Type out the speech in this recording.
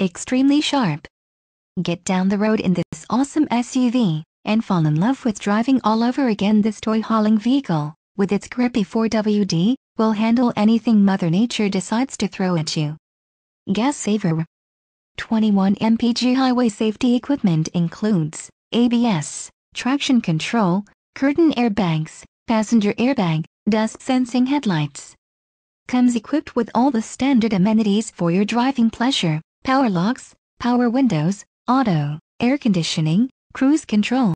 extremely sharp. Get down the road in this awesome SUV and fall in love with driving all over again this toy hauling vehicle, with its grippy 4WD, will handle anything Mother Nature decides to throw at you. Gas Saver 21 MPG highway safety equipment includes ABS, traction control, curtain airbags, passenger airbag, dust sensing headlights. Comes equipped with all the standard amenities for your driving pleasure, power locks, power windows, auto, air conditioning, cruise control.